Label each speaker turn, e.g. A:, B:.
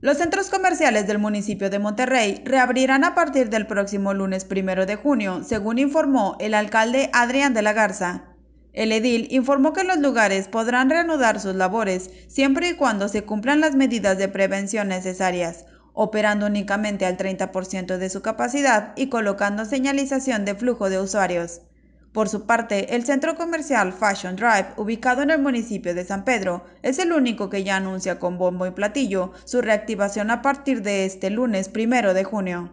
A: Los centros comerciales del municipio de Monterrey reabrirán a partir del próximo lunes 1 de junio, según informó el alcalde Adrián de la Garza. El edil informó que los lugares podrán reanudar sus labores siempre y cuando se cumplan las medidas de prevención necesarias, operando únicamente al 30% de su capacidad y colocando señalización de flujo de usuarios. Por su parte, el centro comercial Fashion Drive, ubicado en el municipio de San Pedro, es el único que ya anuncia con bombo y platillo su reactivación a partir de este lunes primero de junio.